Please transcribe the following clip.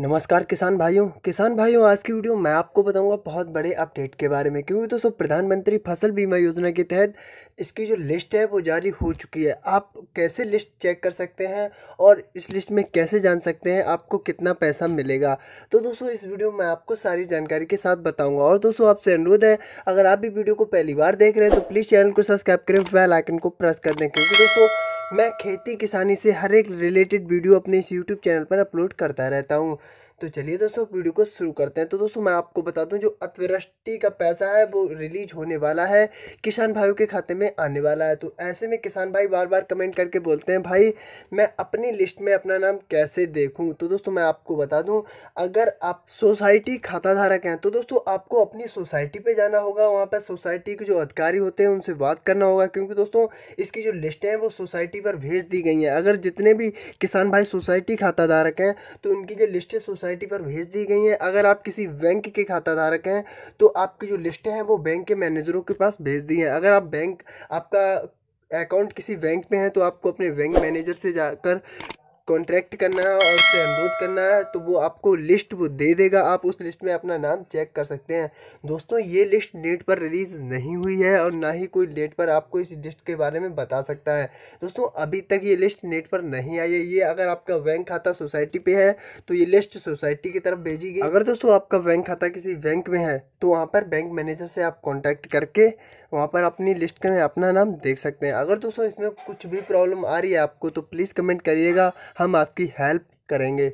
नमस्कार किसान भाइयों किसान भाइयों आज की वीडियो मैं आपको बताऊंगा बहुत बड़े अपडेट के बारे में क्योंकि दोस्तों प्रधानमंत्री फसल बीमा योजना के तहत इसकी जो लिस्ट है वो जारी हो चुकी है आप कैसे लिस्ट चेक कर सकते हैं और इस लिस्ट में कैसे जान सकते हैं आपको कितना पैसा मिलेगा तो दोस्तों इस वीडियो में आपको सारी जानकारी के साथ बताऊँगा और दोस्तों आपसे अनुरोध है अगर आप भी वीडियो को पहली बार देख रहे हैं तो प्लीज़ चैनल को सब्सक्राइब करें बेल आइकन को प्रेस कर दें क्योंकि दोस्तों मैं खेती किसानी से हर एक रिलेटेड वीडियो अपने इस यूट्यूब चैनल पर अपलोड करता रहता हूँ तो चलिए दोस्तों वीडियो को शुरू करते हैं तो दोस्तों मैं आपको बता दूं जो अतिवृष्टि का पैसा है वो रिलीज होने वाला है किसान भाइयों के खाते में आने वाला है तो ऐसे में किसान भाई बार बार कमेंट करके बोलते हैं भाई मैं अपनी लिस्ट में अपना नाम कैसे देखूं तो दोस्तों मैं आपको बता दूं अगर आप सोसाइटी खाता धारक हैं तो दोस्तों आपको अपनी सोसाइटी पर जाना होगा वहाँ पर सोसाइटी के जो अधिकारी होते हैं उनसे बात करना होगा क्योंकि दोस्तों इसकी जो लिस्ट है वो सोसाइटी सोसाइटी पर भेज दी गई हैं अगर जितने भी किसान भाई सोसाइटी खाता धारक हैं तो उनकी जो लिस्टें सोसाइटी पर भेज दी गई हैं अगर आप किसी बैंक के खाता धारक हैं तो आपकी जो लिस्टें हैं वो बैंक के मैनेजरों के पास भेज दी हैं अगर आप बैंक आपका अकाउंट किसी बैंक में है तो आपको अपने बैंक मैनेजर से जाकर कॉन्ट्रैक्ट करना है और उससे अनुरोध करना है तो वो आपको लिस्ट वो दे देगा आप उस लिस्ट में अपना नाम चेक कर सकते हैं दोस्तों ये लिस्ट नेट पर रिलीज़ नहीं हुई है और ना ही कोई नेट पर आपको इस लिस्ट के बारे में बता सकता है दोस्तों अभी तक ये लिस्ट नेट पर नहीं आई है ये अगर आपका बैंक खाता सोसाइटी पर है तो ये लिस्ट सोसाइटी की तरफ भेजी गई अगर दोस्तों आपका बैंक खाता किसी बैंक में है तो वहाँ पर बैंक मैनेजर से आप कॉन्टैक्ट करके वहाँ पर अपनी लिस्ट में अपना नाम देख सकते हैं अगर दोस्तों इसमें कुछ भी प्रॉब्लम आ रही है आपको तो प्लीज़ कमेंट करिएगा हम आपकी हेल्प करेंगे